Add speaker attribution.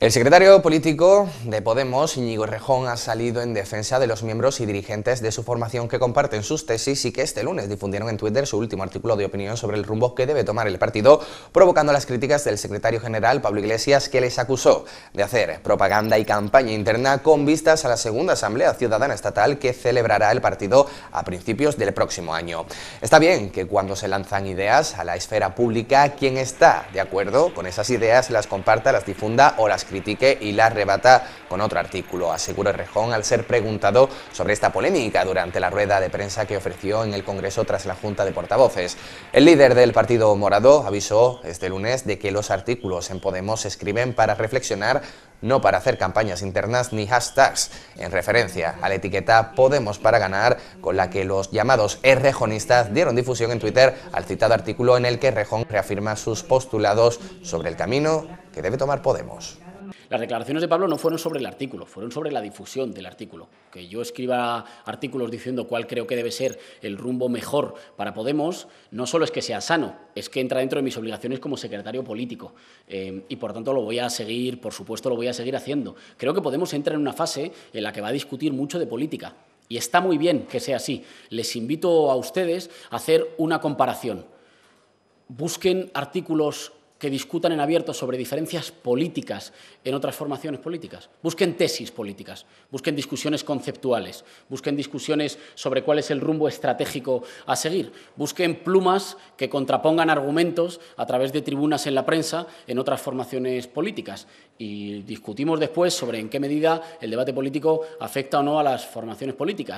Speaker 1: El secretario político de Podemos, Íñigo Rejón, ha salido en defensa de los miembros y dirigentes de su formación que comparten sus tesis y que este lunes difundieron en Twitter su último artículo de opinión sobre el rumbo que debe tomar el partido, provocando las críticas del secretario general Pablo Iglesias, que les acusó de hacer propaganda y campaña interna con vistas a la segunda Asamblea Ciudadana Estatal que celebrará el partido a principios del próximo año. Está bien que cuando se lanzan ideas a la esfera pública, quien está de acuerdo con esas ideas las comparta, las difunda o las critique y la arrebata con otro artículo, asegura Rejón al ser preguntado sobre esta polémica durante la rueda de prensa que ofreció en el Congreso tras la Junta de Portavoces. El líder del Partido Morado avisó este lunes de que los artículos en Podemos se escriben para reflexionar, no para hacer campañas internas ni hashtags, en referencia a la etiqueta Podemos para ganar, con la que los llamados errejonistas dieron difusión en Twitter al citado artículo en el que Rejón reafirma sus postulados sobre el camino que debe tomar Podemos. Las declaraciones de Pablo no fueron sobre el artículo, fueron sobre la difusión del artículo. Que
Speaker 2: yo escriba artículos diciendo cuál creo que debe ser el rumbo mejor para Podemos, no solo es que sea sano, es que entra dentro de mis obligaciones como secretario político. Eh, y por tanto lo voy a seguir, por supuesto lo voy a seguir haciendo. Creo que Podemos entra en una fase en la que va a discutir mucho de política. Y está muy bien que sea así. Les invito a ustedes a hacer una comparación. Busquen artículos que discutan en abierto sobre diferencias políticas en otras formaciones políticas. Busquen tesis políticas, busquen discusiones conceptuales, busquen discusiones sobre cuál es el rumbo estratégico a seguir, busquen plumas que contrapongan argumentos a través de tribunas en la prensa en otras formaciones políticas y discutimos después sobre en qué medida el debate político afecta o no a las formaciones políticas.